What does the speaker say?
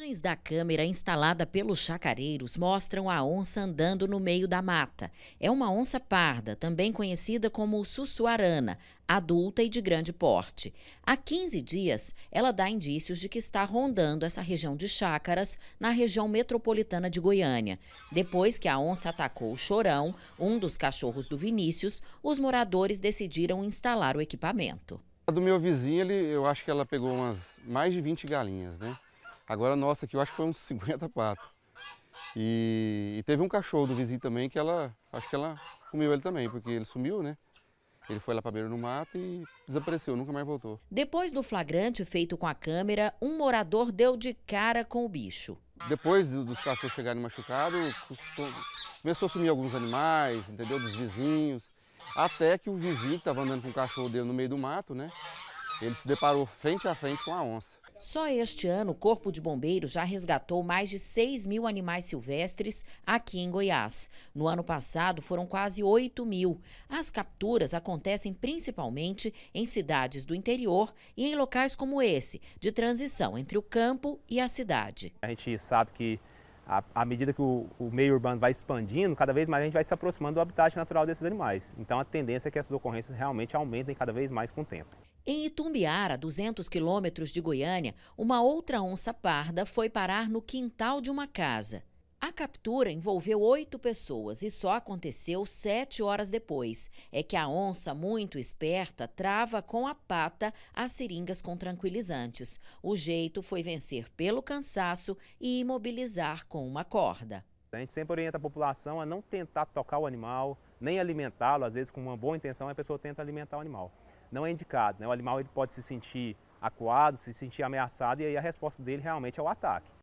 Imagens da câmera instalada pelos chacareiros mostram a onça andando no meio da mata. É uma onça parda, também conhecida como sussuarana, adulta e de grande porte. Há 15 dias, ela dá indícios de que está rondando essa região de chácaras na região metropolitana de Goiânia. Depois que a onça atacou o Chorão, um dos cachorros do Vinícius, os moradores decidiram instalar o equipamento. A do meu vizinho, ele, eu acho que ela pegou umas mais de 20 galinhas, né? Agora a nossa aqui eu acho que foi uns 50 patos. E, e, teve um cachorro do vizinho também que ela, acho que ela comeu ele também, porque ele sumiu, né? Ele foi lá para beira do mato e desapareceu, nunca mais voltou. Depois do flagrante feito com a câmera, um morador deu de cara com o bicho. Depois dos cachorros chegarem machucados, começou a sumir alguns animais, entendeu? Dos vizinhos. Até que o vizinho que estava andando com o cachorro dele no meio do mato, né? Ele se deparou frente a frente com a onça. Só este ano, o Corpo de Bombeiros já resgatou mais de 6 mil animais silvestres aqui em Goiás. No ano passado, foram quase 8 mil. As capturas acontecem principalmente em cidades do interior e em locais como esse, de transição entre o campo e a cidade. A gente sabe que à, medida que o, o, meio urbano vai expandindo, cada vez mais a gente vai se aproximando do habitat natural desses animais. Então a tendência é que essas ocorrências realmente aumentem cada vez mais com o tempo. Em Itumbiara, 200 quilômetros de Goiânia, uma outra onça parda foi parar no quintal de uma casa. A captura envolveu oito pessoas e só aconteceu sete horas depois. É que a onça, muito esperta, trava com a pata as seringas com tranquilizantes. O jeito foi vencer pelo cansaço e imobilizar com uma corda. A gente sempre orienta a população a não tentar tocar o animal, nem alimentá-lo. Às vezes, com uma boa intenção, a pessoa tenta alimentar o animal. Não é indicado, né? O animal ele pode se sentir acuado, se sentir ameaçado, e aí a resposta dele realmente é o ataque.